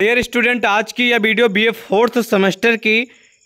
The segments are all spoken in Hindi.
डियर स्टूडेंट आज की यह वीडियो बीए फोर्थ सेमेस्टर की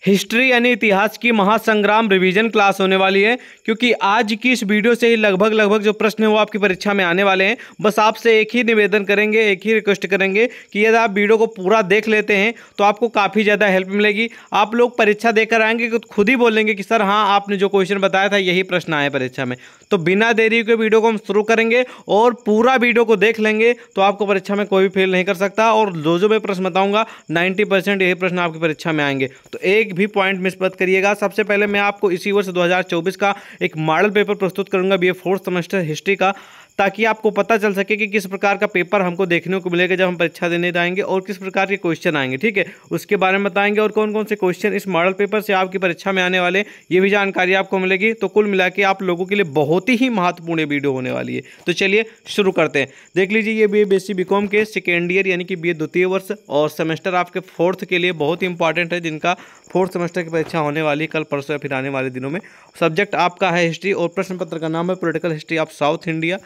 हिस्ट्री यानी इतिहास की महासंग्राम रिवीजन क्लास होने वाली है क्योंकि आज की इस वीडियो से ही लगभग लगभग जो प्रश्न है वो आपकी परीक्षा में आने वाले हैं बस आपसे एक ही निवेदन करेंगे एक ही रिक्वेस्ट करेंगे कि यदि आप वीडियो को पूरा देख लेते हैं तो आपको काफ़ी ज़्यादा हेल्प मिलेगी आप लोग परीक्षा देकर आएंगे तो खुद ही बोलेंगे कि सर हाँ आपने जो क्वेश्चन बताया था यही प्रश्न आए परीक्षा में तो बिना देरी के वीडियो को हम शुरू करेंगे और पूरा वीडियो को देख लेंगे तो आपको परीक्षा में कोई भी फेल नहीं कर सकता और जो जो मैं प्रश्न बताऊँगा नाइन्टी यही प्रश्न आपकी परीक्षा में आएंगे तो एक भी पॉइंट मिस मत करिएगा सबसे पहले मैं आपको इसी वर्ष दो का एक मॉडल पेपर प्रस्तुत करूँगा बी फोर्थ सेमेस्टर हिस्ट्री का ताकि आपको पता चल सके कि किस प्रकार का पेपर हमको देखने को मिलेगा जब हम परीक्षा देने जाएंगे और किस प्रकार के क्वेश्चन आएंगे ठीक है उसके बारे में बताएंगे और कौन कौन से क्वेश्चन इस मॉडल पेपर से आपकी परीक्षा में आने वाले ये भी जानकारी आपको मिलेगी तो कुल मिला के आप लोगों के लिए बहुत ही महत्वपूर्ण वीडियो होने वाली है तो चलिए शुरू करते हैं देख लीजिए ये बी बी बीकॉम के सेकेंड ईयर यानी कि बी द्वितीय वर्ष और सेमेस्टर आपके फोर्थ के लिए बहुत ही इंपॉर्टेंट है जिनका फोर्थ सेमेस्टर की परीक्षा होने वाली है कल परसों या फिर आने वाले दिनों में सब्जेक्ट आपका है हिस्ट्री और प्रश्न पत्र का नाम है political history of south India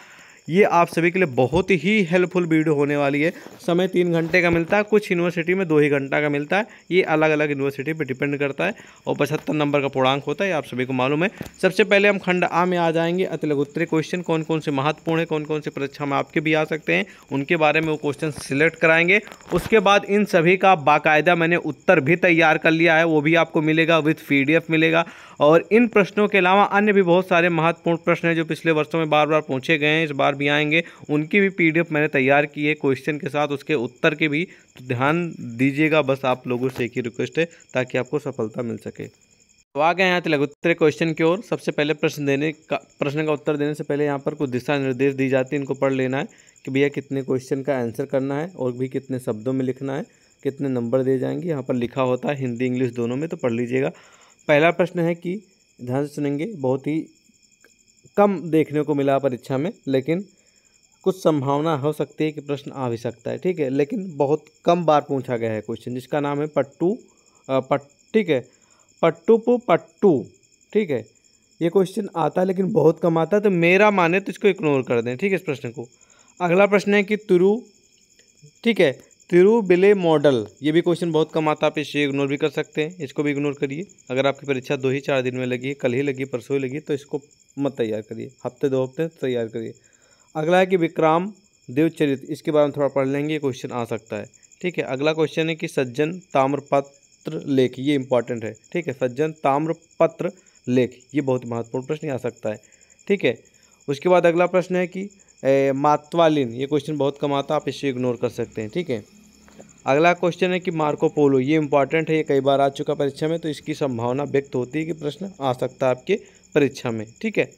ये आप सभी के लिए बहुत ही हेल्पफुल वीडियो होने वाली है समय तीन घंटे का मिलता है कुछ यूनिवर्सिटी में दो ही घंटा का मिलता है ये अलग अलग यूनिवर्सिटी पर डिपेंड करता है और पचहत्तर नंबर का पूर्णांक होता है आप सभी को मालूम है सबसे पहले हम खंड आ में आ जाएंगे अति लघुत्तरी क्वेश्चन कौन कौन से महत्वपूर्ण है कौन कौन से परीक्षा में आपके भी आ सकते हैं उनके बारे में वो क्वेश्चन सिलेक्ट कराएंगे उसके बाद इन सभी का बाकायदा मैंने उत्तर भी तैयार कर लिया है वो भी आपको मिलेगा विथ पी मिलेगा और इन प्रश्नों के अलावा अन्य भी बहुत सारे महत्वपूर्ण प्रश्न हैं जो पिछले वर्षों में बार बार पूछे गए हैं इस बार भी आएंगे उनकी भी पी मैंने तैयार की है क्वेश्चन के साथ उसके उत्तर के भी तो ध्यान दीजिएगा बस आप लोगों से एक ही रिक्वेस्ट है ताकि आपको सफलता मिल सके तो आ गए यहाँ लघुत्तर क्वेश्चन की ओर सबसे पहले प्रश्न देने का प्रश्न का उत्तर देने से पहले यहाँ पर कुछ दिशा निर्देश दी जाती है इनको पढ़ लेना है कि भैया कितने क्वेश्चन का आंसर करना है और भी कितने शब्दों में लिखना है कितने नंबर दिए जाएंगे यहाँ पर लिखा होता है हिंदी इंग्लिश दोनों में तो पढ़ लीजिएगा पहला प्रश्न है कि ध्यान से सुनेंगे बहुत ही कम देखने को मिला परीक्षा में लेकिन कुछ संभावना हो सकती है कि प्रश्न आ भी सकता है ठीक है लेकिन बहुत कम बार पूछा गया है क्वेश्चन जिसका नाम है पट्टू पट ठीक है पु पट्टू ठीक है ये क्वेश्चन आता है लेकिन बहुत कम आता है तो मेरा माने तो इसको इग्नोर कर दें ठीक है इस प्रश्न को अगला प्रश्न है कि तुरु ठीक है तिरुबिले मॉडल ये भी क्वेश्चन बहुत कम आता आप इसे इग्नोर भी कर सकते हैं इसको भी इग्नोर करिए अगर आपकी परीक्षा दो ही चार दिन में लगी है कल ही लगी परसों ही लगी तो इसको मत तैयार करिए हफ्ते दो हफ्ते तैयार करिए अगला है कि विक्रम देवचरित इसके बारे में थोड़ा पढ़ लेंगे क्वेश्चन आ सकता है ठीक है अगला क्वेश्चन है कि सज्जन ताम्रपत्र लेख ये इंपॉर्टेंट है ठीक है सज्जन ताम्रपत्र लेख ये बहुत महत्वपूर्ण प्रश्न आ सकता है ठीक है उसके बाद अगला प्रश्न है कि मातवालिन ये क्वेश्चन बहुत कम आता आप इसे इग्नोर कर सकते हैं ठीक है अगला क्वेश्चन है कि मार्कोपोलो ये इंपॉर्टेंट है ये कई बार आ चुका परीक्षा में तो इसकी संभावना व्यक्त होती है कि प्रश्न आ सकता है आपके परीक्षा में ठीक है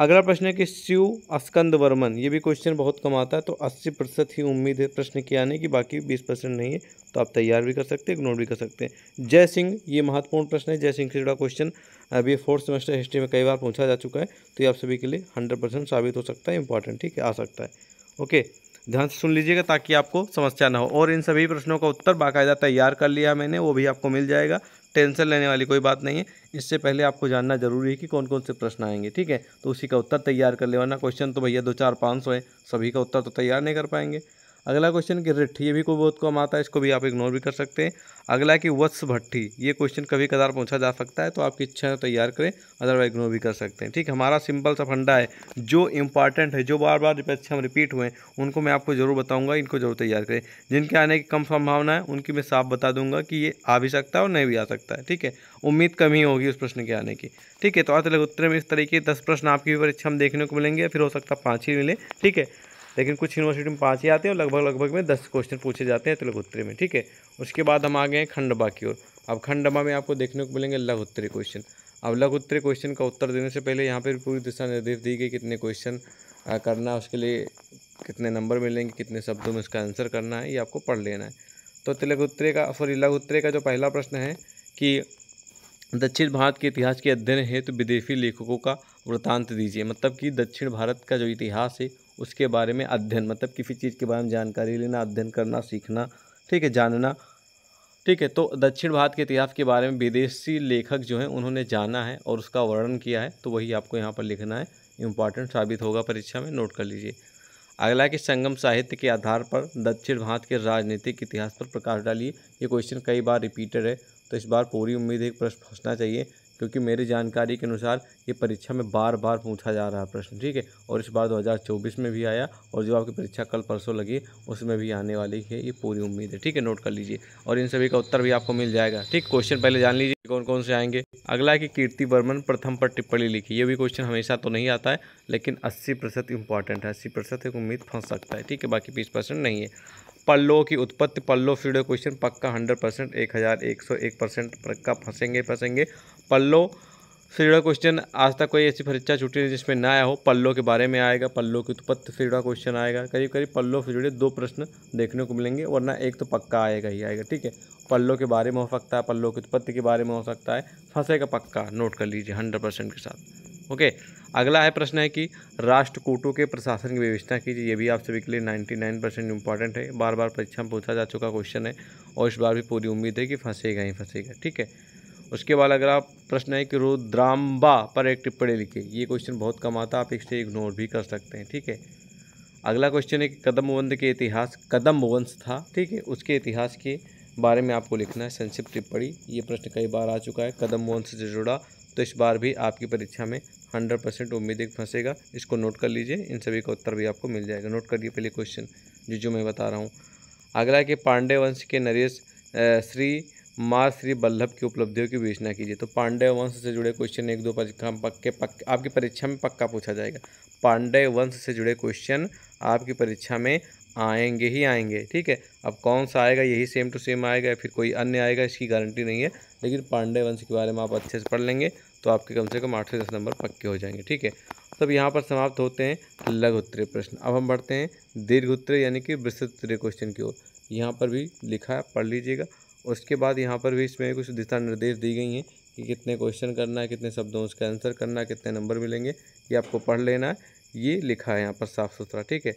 अगला प्रश्न है कि शिव अस्कंद वर्मन ये भी क्वेश्चन बहुत कम आता है तो 80 प्रतिशत ही उम्मीद है प्रश्न के आने की बाकी 20 परसेंट नहीं है तो आप तैयार भी कर सकते हैं इग्नोर भी कर सकते हैं जय सिंह ये महत्वपूर्ण प्रश्न है जय सिंह से जुड़ा क्वेश्चन अभी फोर्थ सेमेस्टर हिस्ट्री में कई बार पूछा जा चुका है तो ये आप सभी के लिए हंड्रेड साबित हो सकता है इंपॉर्टेंट ठीक है आ सकता है ओके ध्यान से सुन लीजिएगा ताकि आपको समस्या ना हो और इन सभी प्रश्नों का उत्तर बाकायदा तैयार कर लिया मैंने वो भी आपको मिल जाएगा टेंशन लेने वाली कोई बात नहीं है इससे पहले आपको जानना जरूरी है कि कौन कौन से प्रश्न आएंगे ठीक है तो उसी का उत्तर तैयार कर ले वरना क्वेश्चन तो भैया दो चार पाँच सौ है सभी का उत्तर तो तैयार नहीं कर पाएंगे अगला क्वेश्चन कि रिट्ठी ये भी कोई बहुत कम आता है इसको भी आप इग्नोर भी कर सकते हैं अगला कि वत्स भट्टी ये क्वेश्चन कभी कदार पूछा जा सकता है तो आपकी इच्छा तो तैयार करें अदरवाइज इग्नोर भी कर सकते हैं ठीक हमारा सिंपल सा फंडा है जो इंपॉर्टेंट है जो बार बार रिपेक्शन हम रिपीट हुए उनको मैं आपको जरूर बताऊँगा इनको जरूर तैयार करें जिनके आने की कम संभावना है उनकी मैं साफ बता दूंगा कि ये आ भी सकता है और नहीं भी आ सकता है ठीक है उम्मीद कम ही होगी उस प्रश्न के आने की ठीक है तो आज उत्तर में इस तरीके दस प्रश्न आपकी परीक्षा हम देखने को मिलेंगे फिर हो सकता है पाँच ही मिले ठीक है लेकिन कुछ यूनिवर्सिटी में पाँच ही आते हैं और लगभग लगभग में दस क्वेश्चन पूछे जाते हैं तिलकोत्तरी में ठीक है उसके बाद हम आ गए हैं खंडबा की ओर अब खंडबा में आपको देखने को मिलेंगे लघ उत्तरी क्वेश्चन अब लघ उत्तरी क्वेश्चन का उत्तर देने से पहले यहाँ पर पूरी दिशा निर्देश दी गई कितने क्वेश्चन करना उसके लिए कितने नंबर मिलेंगे कितने शब्दों में उसका आंसर करना है ये आपको पढ़ लेना है तो तिलक उत्तरे का सॉरी लघ उत्तरे का जो पहला प्रश्न है कि दक्षिण भारत के इतिहास के अध्ययन हेतु तो विदेशी लेखकों का वृत्तांत दीजिए मतलब कि दक्षिण भारत का जो इतिहास है उसके बारे में अध्ययन मतलब किसी चीज़ के बारे में जानकारी लेना अध्ययन करना सीखना ठीक है जानना ठीक है तो दक्षिण भारत के इतिहास के बारे में विदेशी लेखक जो हैं उन्होंने जाना है और उसका वर्णन किया है तो वही आपको यहाँ पर लिखना है इम्पॉर्टेंट साबित होगा परीक्षा में नोट कर लीजिए अगला कि संगम साहित्य के आधार पर दक्षिण भारत के राजनीतिक इतिहास पर प्रकाश डालिए ये क्वेश्चन कई बार रिपीटेड है तो इस बार पूरी उम्मीद एक प्रश्न फंसना चाहिए क्योंकि मेरी जानकारी के अनुसार ये परीक्षा में बार बार पूछा जा रहा है प्रश्न ठीक है और इस बार 2024 में भी आया और जो आपकी परीक्षा कल परसों लगी उसमें भी आने वाली है ये पूरी उम्मीद है ठीक है नोट कर लीजिए और इन सभी का उत्तर भी आपको मिल जाएगा ठीक क्वेश्चन पहले जान लीजिए कौन कौन से आएंगे अगला है कि कीर्ति वर्मन प्रथम पर टिप्पणी लिखी ये भी क्वेश्चन हमेशा तो नहीं आता है लेकिन अस्सी प्रतिशत इंपॉर्टेंट है अस्सी प्रतिशत एक उम्मीद फंस सकता है ठीक है बाकी बीस परसेंट नहीं है पल्लो की उत्पत्ति पल्लो फीडो क्वेश्चन पक्का हंड्रेड परसेंट एक हज़ार एक सौ एक परसेंट पक्का फंसेंगे फंसेंगे पल्लो फीडो क्वेश्चन आज तक कोई ऐसी परीक्षा छुट्टी नहीं जिसमें ना आया हो पल्लो के बारे में आएगा पल्लो की उत्पत्ति फीडा क्वेश्चन आएगा करीब करीब पल्लो जुड़े दो प्रश्न देखने को मिलेंगे वरना एक तो पक्का आएगा ही आएगा ठीक है पल्लो के बारे में हो सकता है पल्लो की उत्पत्ति के बारे में हो सकता है फंसेगा पक्का नोट कर लीजिए हंड्रेड परसेंट के साथ ओके अगला है प्रश्न है कि राष्ट्रकूटों के प्रशासन की व्यवस्था कीजिए ये भी आप सभी के लिए 99 परसेंट इंपॉर्टेंट है बार बार परीक्षा में पूछा जा चुका क्वेश्चन है और इस बार भी पूरी उम्मीद है कि फंसेगा ही फंसेगा ठीक है उसके बाद अगर आप प्रश्न है कि रुद्राम्बा पर एक टिप्पणी लिखिए ये क्वेश्चन बहुत कम आता आप इससे इग्नोर भी कर सकते हैं ठीक है अगला क्वेश्चन है कि कदम वंश के इतिहास कदम वंश था ठीक है उसके इतिहास के बारे में आपको लिखना है संक्षिप्त टिप्पणी ये प्रश्न कई बार आ चुका है कदम वंश से जुड़ा तो इस बार भी आपकी परीक्षा में हंड्रेड परसेंट उम्मीद एक फंसेगा इसको नोट कर लीजिए इन सभी का उत्तर भी आपको मिल जाएगा नोट करिए पहले क्वेश्चन जो जो मैं बता रहा हूँ अगला कि पांडे वंश के नरेश श्री माँ श्री बल्लभ की उपलब्धियों की विवेचना कीजिए तो पांडे वंश से जुड़े क्वेश्चन एक दो परीक्षा पक्के पक्के आपकी परीक्षा में पक्का पूछा जाएगा पांडे वंश से जुड़े क्वेश्चन आपकी परीक्षा में आएंगे ही आएंगे ठीक है अब कौन सा आएगा यही सेम टू सेम आएगा फिर कोई अन्य आएगा इसकी गारंटी नहीं है लेकिन पांडे वंश के बारे में आप अच्छे से पढ़ लेंगे तो आपके कम से कम आठ से दस नंबर पक्के हो जाएंगे ठीक है तब तो यहाँ पर समाप्त होते हैं लघु उत्तरीय प्रश्न अब हम बढ़ते हैं दीर्घ उत्तरीय यानी कि विस्तृत उत्तरीय क्वेश्चन की ओर यहाँ पर भी लिखा है पढ़ लीजिएगा उसके बाद यहाँ पर भी इसमें कुछ दिशा निर्देश दी गई हैं कि कितने क्वेश्चन करना है कितने शब्दों उसका आंसर करना है कितने नंबर मिलेंगे ये आपको पढ़ लेना है ये लिखा है यहाँ पर साफ़ सुथरा ठीक है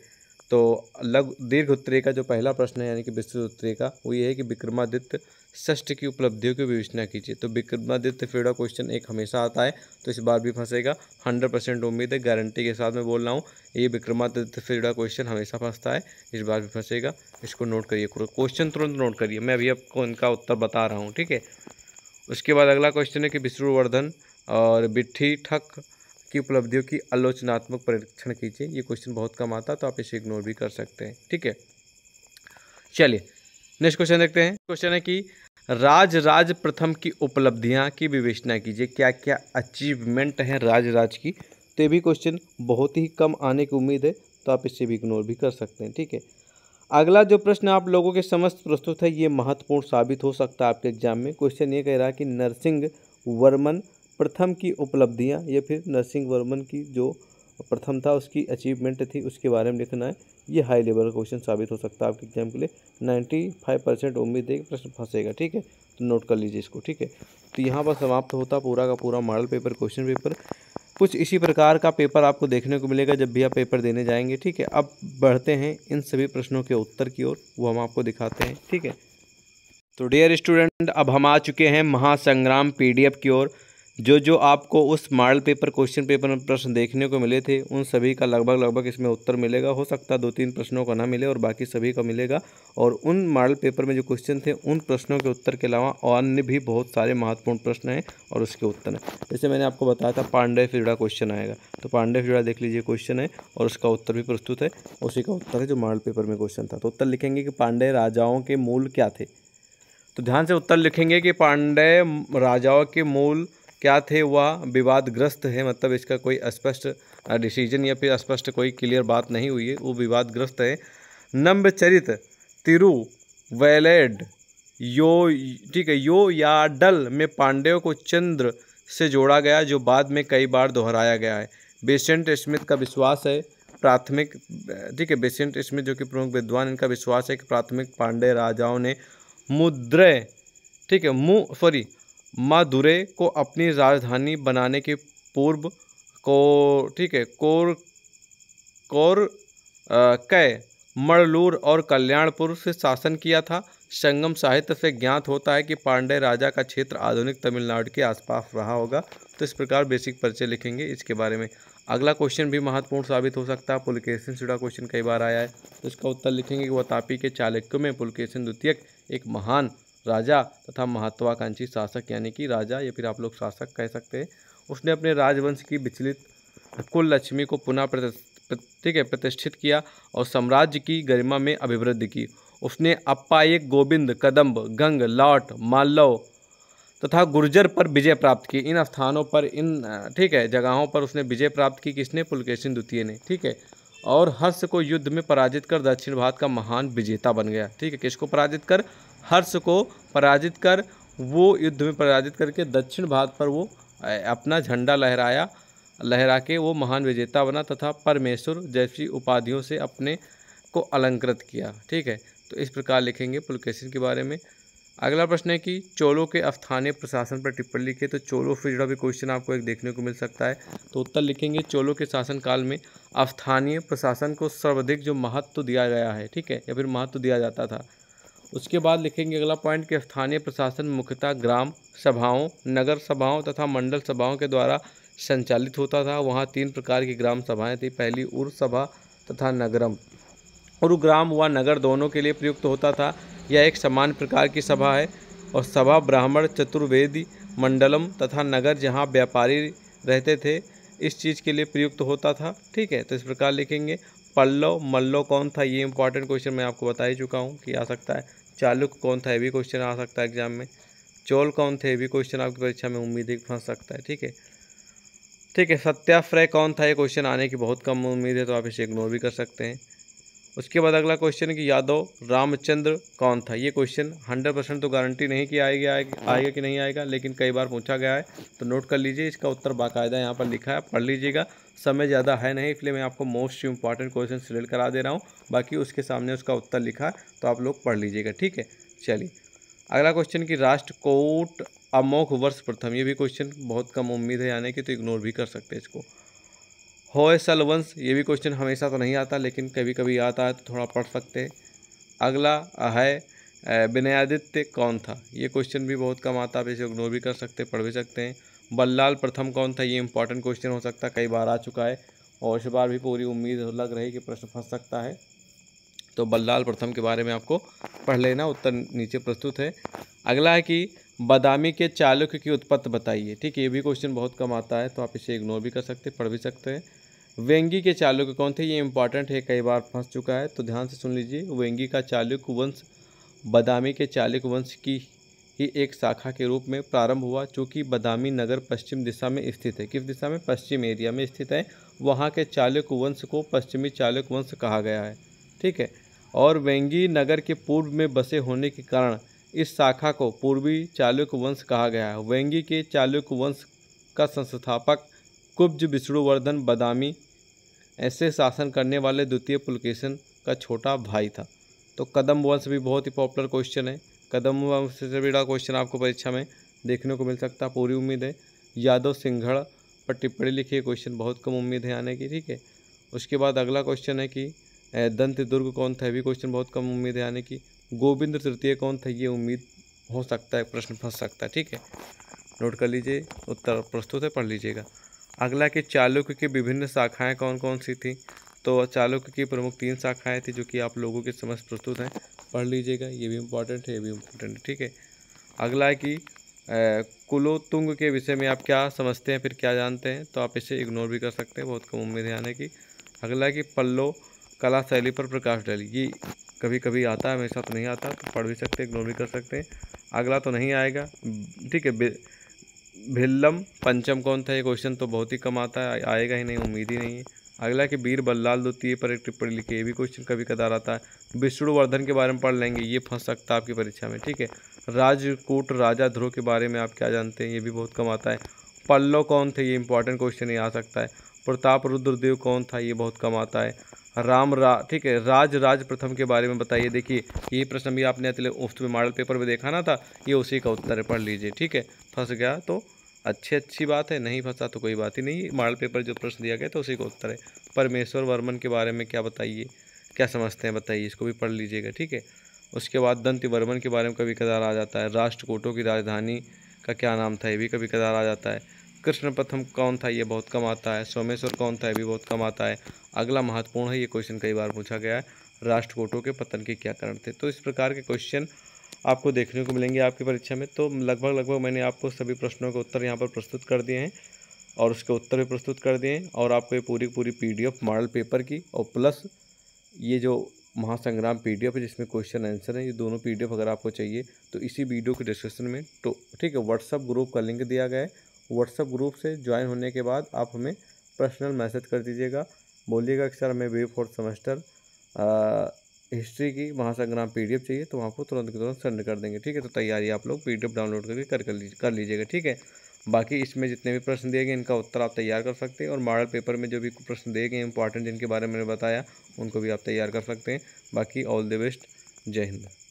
तो लघु दीर्घ उत्तरीय का जो पहला प्रश्न है यानी कि विस्तृत उत्तरीय का वो ये है कि विक्रमादित्य ष्ठ की उपलब्धियों की विवेचना कीजिए तो विक्रमादित्य फेड़ा क्वेश्चन एक हमेशा आता है तो इस बार भी फंसेगा हंड्रेड परसेंट उम्मीद है गारंटी के साथ मैं बोल रहा हूँ ये विक्रमादित्य फेड़ा क्वेश्चन हमेशा फंसता है इस बार भी फंसेगा इसको नोट करिए क्वेश्चन तुरंत नोट करिए मैं अभी आपको इनका उत्तर बता रहा हूँ ठीक है उसके बाद अगला क्वेश्चन है कि विष्णुवर्धन और बिट्ठी ठक की उपलब्धियों की आलोचनात्मक परीक्षण कीजिए ये क्वेश्चन बहुत कम आता तो आप इसे इग्नोर भी कर सकते हैं ठीक है चलिए नेक्स्ट क्वेश्चन देखते हैं क्वेश्चन है कि राज राज प्रथम की उपलब्धियां की विवेचना कीजिए क्या क्या अचीवमेंट हैं राज राज की तो ये भी क्वेश्चन बहुत ही कम आने की उम्मीद है तो आप इसे भी इग्नोर भी कर सकते हैं ठीक है अगला जो प्रश्न आप लोगों के समस्त प्रस्तुत है ये महत्वपूर्ण साबित हो सकता है आपके एग्जाम में क्वेश्चन ये कह रहा है कि नरसिंह वर्मन प्रथम की उपलब्धियाँ या फिर नरसिंह वर्मन की जो प्रथम था उसकी अचीवमेंट थी उसके बारे में लिखना है ये हाई लेवल का क्वेश्चन साबित हो सकता है आपके एग्जाम के लिए नाइन्टी फाइव परसेंट उम्मीद है कि प्रश्न फंसेगा ठीक है तो नोट कर लीजिए इसको ठीक है तो यहाँ पर समाप्त होता पूरा का पूरा मॉडल पेपर क्वेश्चन पेपर कुछ इसी प्रकार का पेपर आपको देखने को मिलेगा जब भी आप पेपर देने जाएंगे ठीक है अब बढ़ते हैं इन सभी प्रश्नों के उत्तर की ओर वो हम आपको दिखाते हैं ठीक है तो डियर स्टूडेंट अब हम आ चुके हैं महासंग्राम पीडीएफ की ओर जो जो आपको उस मॉडल पेपर क्वेश्चन पेपर में प्रश्न देखने को मिले थे उन सभी का लगभग लगभग इसमें उत्तर मिलेगा हो सकता दो तीन प्रश्नों का ना मिले और बाकी सभी का मिलेगा और उन मॉडल पेपर में जो क्वेश्चन थे उन प्रश्नों के उत्तर के अलावा और अन्य भी बहुत सारे महत्वपूर्ण प्रश्न हैं और उसके उत्तर हैं जैसे मैंने आपको बताया था पांडे से जुड़ा क्वेश्चन आएगा तो पांडे से जुड़ा देख लीजिए क्वेश्चन है और उसका उत्तर भी प्रस्तुत है उसी का उत्तर है जो मॉडल पेपर में क्वेश्चन था तो उत्तर लिखेंगे कि पांडे राजाओं के मूल क्या थे तो ध्यान से उत्तर लिखेंगे कि पांडे राजाओं के मूल क्या थे वह विवादग्रस्त है मतलब इसका कोई स्पष्ट डिसीजन या फिर स्पष्ट कोई क्लियर बात नहीं हुई है वो विवादग्रस्त है नम्ब चरित तिरु वैलेड यो ठीक है यो या डल में पांडेव को चंद्र से जोड़ा गया जो बाद में कई बार दोहराया गया है बेसेंट स्मिथ का विश्वास है प्राथमिक ठीक है बेसेंट स्मिथ जो कि प्रमुख विद्वान इनका विश्वास है कि प्राथमिक पांडे राजाओं ने मुद्रे ठीक है मु सॉरी मादुरै को अपनी राजधानी बनाने के पूर्व को ठीक है कोर कोर कै मड़लूर और कल्याणपुर से शासन किया था संगम साहित्य से ज्ञात होता है कि पांडे राजा का क्षेत्र आधुनिक तमिलनाडु के आसपास रहा होगा तो इस प्रकार बेसिक परिचय लिखेंगे इसके बारे में अगला क्वेश्चन भी महत्वपूर्ण साबित हो सकता है पुलकेशन जुड़ा क्वेश्चन कई बार आया है तो इसका उत्तर लिखेंगे कि वह तापी के चालक्यों में पुलकेशन द्वितीय एक महान राजा तथा महत्वाकांक्षी शासक यानी कि राजा या फिर आप लोग शासक कह सकते हैं उसने अपने राजवंश की विचलित कुल लक्ष्मी को पुनः ठीक है प्रतिष्ठित किया और साम्राज्य की गरिमा में अभिवृद्धि की उसने अप्पायक गोविंद कदम्ब गंग लौट मालव तथा गुर्जर पर विजय प्राप्त की इन स्थानों पर इन ठीक है जगहों पर उसने विजय प्राप्त की किसने पुलकेशन द्वितीय ने ठीक है और हर्ष को युद्ध में पराजित कर दक्षिण भारत का महान विजेता बन गया ठीक है किसको पराजित कर हर्ष को पराजित कर वो युद्ध में पराजित करके दक्षिण भारत पर वो अपना झंडा लहराया लहरा के वो महान विजेता बना तथा परमेश्वर जैसी उपाधियों से अपने को अलंकृत किया ठीक है तो इस प्रकार लिखेंगे पुलकेशन के बारे में अगला प्रश्न है कि चोलों के स्थानीय प्रशासन पर टिप्पणी लिखे तो चोलों से जुड़ा भी क्वेश्चन आपको एक देखने को मिल सकता है तो उत्तर लिखेंगे चोलों के शासनकाल में स्थानीय प्रशासन को सर्वाधिक जो महत्व तो दिया गया है ठीक है या फिर महत्व तो दिया जाता था उसके बाद लिखेंगे अगला पॉइंट कि स्थानीय प्रशासन मुख्यतः ग्राम सभाओं नगर सभाओं तथा मंडल सभाओं के द्वारा संचालित होता था वहाँ तीन प्रकार की ग्राम सभाएं थी पहली उर् सभा तथा नगरम और ग्राम व नगर दोनों के लिए प्रयुक्त होता था यह एक समान प्रकार की सभा है और सभा ब्राह्मण चतुर्वेदी मंडलम तथा नगर जहाँ व्यापारी रहते थे इस चीज़ के लिए प्रयुक्त होता था ठीक है तो इस प्रकार लिखेंगे पल्लव मल्लो कौन था ये इंपॉर्टेंट क्वेश्चन मैं आपको बता ही चुका हूँ कि आ सकता है चालुक कौन था ये भी क्वेश्चन आ सकता है एग्जाम में चोल कौन थे भी क्वेश्चन आपकी परीक्षा में उम्मीद ही फंस सकता है ठीक है ठीक है सत्याफ्रय कौन था ये क्वेश्चन आने की बहुत कम उम्मीद है तो आप इसे इग्नोर भी कर सकते हैं उसके बाद अगला क्वेश्चन है कि यादव रामचंद्र कौन था ये क्वेश्चन हंड्रेड परसेंट तो गारंटी नहीं कि आएगा आएगा कि नहीं आएगा लेकिन कई बार पूछा गया है तो नोट कर लीजिए इसका उत्तर बाकायदा यहाँ पर लिखा है पढ़ लीजिएगा समय ज़्यादा है नहीं इसलिए मैं आपको मोस्ट इंपॉर्टेंट क्वेश्चन सिलेक्ट करा दे रहा हूँ बाकी उसके सामने उसका उत्तर लिखा तो आप लोग पढ़ लीजिएगा ठीक है चलिए अगला क्वेश्चन कि राष्ट्रकोट अमोख वर्ष प्रथम ये भी क्वेश्चन बहुत कम उम्मीद है आने की तो इग्नोर भी कर सकते हैं इसको होयसल वंश ये भी क्वेश्चन हमेशा तो नहीं आता लेकिन कभी कभी आता है तो थोड़ा पढ़ सकते हैं अगला है विनयादित्य कौन था ये क्वेश्चन भी बहुत कम आता आप इसे इग्नोर भी कर सकते पढ़ भी सकते हैं बल्लाल प्रथम कौन था ये इंपॉर्टेंट क्वेश्चन हो सकता है कई बार आ चुका है और इस बार भी पूरी उम्मीद लग रही कि प्रश्न फंस सकता है तो बल्लाल प्रथम के बारे में आपको पढ़ लेना उत्तर नीचे प्रस्तुत है अगला है कि बादामी के चालुक्य की उत्पत्ति बताइए ठीक है ये भी क्वेश्चन बहुत कम आता है तो आप इसे इग्नोर भी कर सकते पढ़ भी सकते हैं वेंगी के चालुक्य कौन थे ये इंपॉर्टेंट है कई बार फंस चुका है तो ध्यान से सुन लीजिए वेंगी का चालुक्य वंश बदामी के चालिक वंश की ही एक शाखा के रूप में प्रारंभ हुआ चूँकि बदामी नगर पश्चिम दिशा में स्थित है किस दिशा में पश्चिम एरिया में स्थित है वहाँ के चालुक वंश को पश्चिमी चालुक वंश कहा गया है ठीक है और वेंगी नगर के पूर्व में बसे होने के कारण इस शाखा को पूर्वी चालुक्य वंश कहा गया है वेंगी के चालुक्य वंश का संस्थापक कुब्ज विष्णुवर्धन बदामी ऐसे शासन करने वाले द्वितीय पुलकेशन का छोटा भाई था तो कदम वंश भी बहुत ही पॉपुलर क्वेश्चन है कदम वंश से भी बड़ा क्वेश्चन आपको परीक्षा में देखने को मिल सकता है पूरी उम्मीद है यादव सिंघड़ पर टिप्पणी लिखी है क्वेश्चन बहुत कम उम्मीद है आने की ठीक है उसके बाद अगला क्वेश्चन है कि दंत दुर्ग कौन था भी क्वेश्चन बहुत कम उम्मीद है आने की गोविंद तृतीय कौन था ये उम्मीद हो सकता है प्रश्न फंस सकता है ठीक है नोट कर लीजिए उत्तर प्रस्तुत है पढ़ लीजिएगा अगला कि चालुक्य की विभिन्न शाखाएं कौन कौन सी थी तो चालुक्य की प्रमुख तीन शाखाएँ थी जो कि आप लोगों के समझ प्रस्तुत हैं पढ़ लीजिएगा ये भी इम्पोर्टेंट है ये भी इम्पोर्टेंट ठीक है अगला है कि कुलोतुंग के विषय में आप क्या समझते हैं फिर क्या जानते हैं तो आप इसे इग्नोर भी कर सकते हैं बहुत कम उम्मीद ध्यान है कि अगला है कि पल्लो कला शैली पर प्रकाश डाली ये कभी कभी आता है हमेशा तो नहीं आता तो पढ़ भी सकते इग्नोर भी कर सकते हैं अगला तो नहीं आएगा ठीक है भिल्लम पंचम कौन था ये क्वेश्चन तो बहुत ही कम आता है आएगा ही नहीं उम्मीद ही नहीं है अगला कि बीर बल्लाल द्वितीय पर एक टिप्पणी लिखी ये भी क्वेश्चन कभी कदार आता है विष्णुवर्धन के बारे में पढ़ लेंगे ये फंस सकता है आपकी परीक्षा में ठीक है राजकूट राजा ध्रुव के बारे में आप क्या जानते हैं ये भी बहुत कम आता है पल्लव कौन थे ये इंपॉर्टेंट क्वेश्चन ये आ सकता है प्रताप रुद्रदेव कौन था ये बहुत कम आता है राम रा ठीक है राज राज प्रथम के बारे में बताइए देखिए ये प्रश्न भी आपने अतले उफ्त में मॉडल पेपर में देखा ना था ये उसी का उत्तर पढ़ लीजिए ठीक है फंस गया तो अच्छी अच्छी बात है नहीं फंसा तो कोई बात ही नहीं मॉडल पेपर जो प्रश्न दिया गया तो उसी का उत्तर है परमेश्वर वर्मन के बारे में क्या बताइए क्या समझते हैं बताइए इसको भी पढ़ लीजिएगा ठीक है उसके बाद दंत वर्मन के बारे में कभी कदार आ जाता है राष्ट्रकोटों की राजधानी का क्या नाम था ये भी कभी कदार आ जाता है कृष्ण प्रथम कौन था ये बहुत कम आता है सोमेश्वर कौन था ये भी बहुत कम आता है अगला महत्वपूर्ण है ये क्वेश्चन कई बार पूछा गया है राष्ट्रकोटों के पतन के क्या कारण थे तो इस प्रकार के क्वेश्चन आपको देखने को मिलेंगे आपकी परीक्षा में तो लगभग लगभग मैंने आपको सभी प्रश्नों के उत्तर यहाँ पर प्रस्तुत कर दिए हैं और उसके उत्तर भी प्रस्तुत कर दिए हैं और आपको ये पूरी पूरी पीडीएफ मॉडल पेपर की और प्लस ये जो महासंग्राम पी एफ है जिसमें क्वेश्चन आंसर है ये दोनों एफ अगर आपको चाहिए तो इसी वीडियो के डिस्क्रिप्शन में तो ठीक है व्हाट्सअप ग्रुप का लिंक दिया गया है व्हाट्सअप ग्रुप से ज्वाइन होने के बाद आप हमें पर्सनल मैसेज कर दीजिएगा बोलिएगा कि सर हमें वे फोर्थ सेमेस्टर हिस्ट्री की महासंग्राम पीडीएफ चाहिए तो आपको तुरंत के तुरंत सेंड कर देंगे ठीक है तो तैयारी आप लोग पीडीएफ डाउनलोड करके कर कर, कर लीजिएगा ठीक है बाकी इसमें जितने भी प्रश्न दिए गए इनका उत्तर आप तैयार कर सकते हैं और मॉडल पेपर में जो भी प्रश्न दिए गए इंपॉर्टेंट जिनके बारे में मैंने बताया उनको भी आप तैयार कर सकते हैं बाकी ऑल द बेस्ट जय हिंद